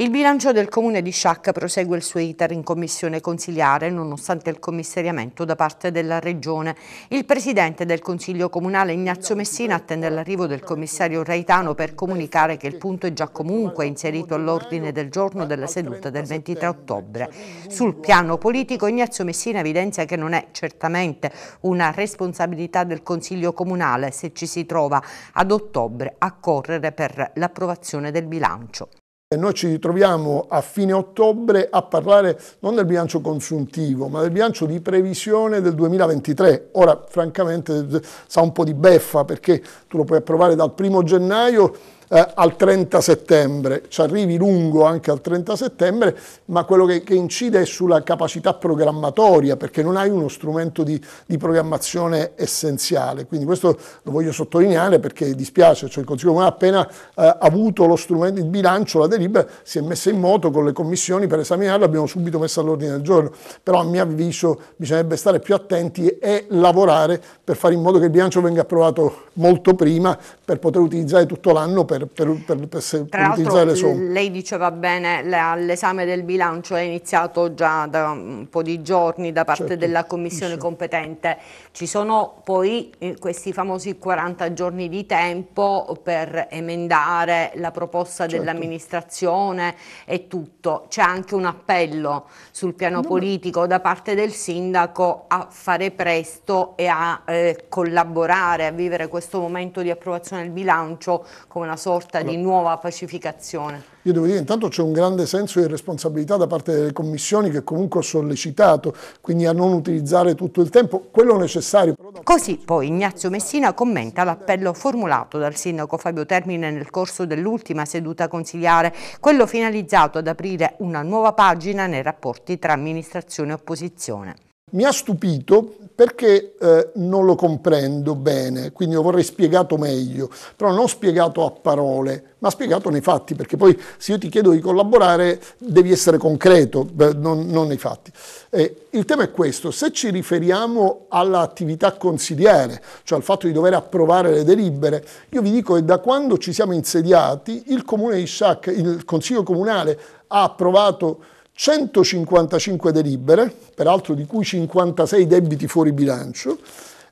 Il bilancio del comune di Sciacca prosegue il suo iter in commissione consiliare nonostante il commissariamento da parte della regione. Il presidente del consiglio comunale Ignazio Messina attende l'arrivo del commissario Reitano per comunicare che il punto è già comunque inserito all'ordine del giorno della seduta del 23 ottobre. Sul piano politico Ignazio Messina evidenzia che non è certamente una responsabilità del consiglio comunale se ci si trova ad ottobre a correre per l'approvazione del bilancio. E noi ci ritroviamo a fine ottobre a parlare non del bilancio consuntivo, ma del bilancio di previsione del 2023. Ora, francamente, sa un po' di beffa perché tu lo puoi approvare dal primo gennaio eh, al 30 settembre, ci arrivi lungo anche al 30 settembre, ma quello che, che incide è sulla capacità programmatoria, perché non hai uno strumento di, di, programmazione essenziale. Quindi questo lo voglio sottolineare perché dispiace, cioè il Consiglio Comunale appena eh, avuto lo strumento, il bilancio, la delibera, si è messa in moto con le commissioni per esaminarla, abbiamo subito messo all'ordine del giorno, però a mio avviso bisognerebbe stare più attenti e lavorare per fare in modo che il bilancio venga approvato molto prima per poter utilizzare tutto l'anno per per, per, per, per se, politizzare somme. Lei diceva bene, l'esame del bilancio è iniziato già da un po' di giorni da parte certo, della commissione certo. competente. Ci sono poi eh, questi famosi 40 giorni di tempo per emendare la proposta certo. dell'amministrazione e tutto. C'è anche un appello sul piano no. politico da parte del sindaco a fare presto e a eh, collaborare, a vivere questo momento di approvazione del bilancio come una sorta sorta di nuova pacificazione? Io devo dire intanto c'è un grande senso di responsabilità da parte delle commissioni che comunque ho sollecitato, quindi a non utilizzare tutto il tempo, quello necessario. Così poi Ignazio Messina commenta l'appello formulato dal sindaco Fabio Termine nel corso dell'ultima seduta consiliare, quello finalizzato ad aprire una nuova pagina nei rapporti tra amministrazione e opposizione. Mi ha stupito perché eh, non lo comprendo bene, quindi lo vorrei spiegato meglio, però non spiegato a parole, ma spiegato nei fatti, perché poi se io ti chiedo di collaborare devi essere concreto, beh, non, non, nei fatti. Eh, il tema è questo, se ci riferiamo all'attività consigliere, cioè al fatto di dover approvare le delibere, io vi dico che da quando ci siamo insediati il, Comune di Sciac, il Consiglio Comunale ha approvato 155 delibere, peraltro di cui 56 debiti fuori bilancio,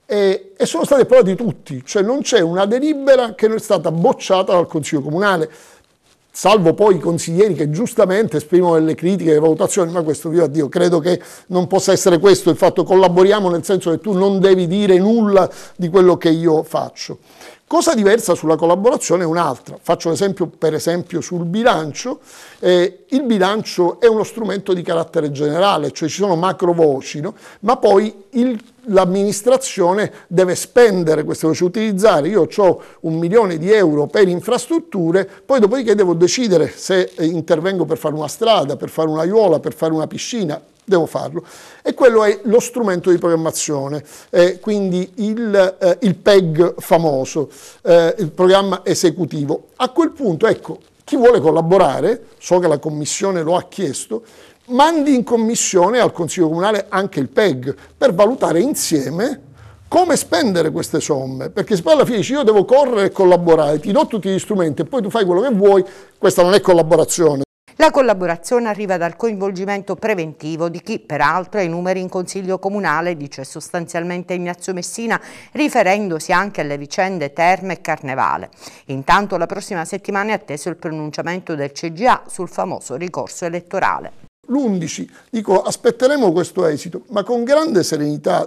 e, e sono state poi di tutti, cioè non c'è una delibera che non è stata bocciata dal Consiglio Comunale, salvo poi i consiglieri che giustamente esprimono delle critiche, delle valutazioni, ma questo io addio, credo che non possa essere questo il fatto, collaboriamo nel senso che tu non devi dire nulla di quello che io faccio. Cosa diversa sulla collaborazione è un'altra. Faccio l'esempio per esempio sul bilancio. Eh, il bilancio è uno strumento di carattere generale, cioè ci sono macro voci, no? ma poi il l'amministrazione deve spendere queste cose, utilizzare, io ho un milione di euro per infrastrutture, poi dopodiché devo decidere se eh, intervengo per fare una strada, per fare un'aiuola, per fare una piscina, devo farlo. E quello è lo strumento di programmazione, eh, quindi il, eh, il, PEG famoso, eh, il programma esecutivo. A quel punto, ecco, chi vuole collaborare, so che la Commissione lo ha chiesto, mandi in commissione al Consiglio Comunale anche il PEG per valutare insieme come spendere queste somme, perché se poi alla fine dici io devo correre e collaborare, ti do tutti gli strumenti e poi tu fai quello che vuoi, questa non è collaborazione. La collaborazione arriva dal coinvolgimento preventivo di chi, peraltro, i numeri in Consiglio Comunale, dice sostanzialmente Ignazio Messina, riferendosi anche alle vicende Terme e Carnevale. Intanto la prossima settimana è atteso il pronunciamento del CGA sul famoso ricorso elettorale l'11. Dico, aspetteremo questo esito, ma con grande serenità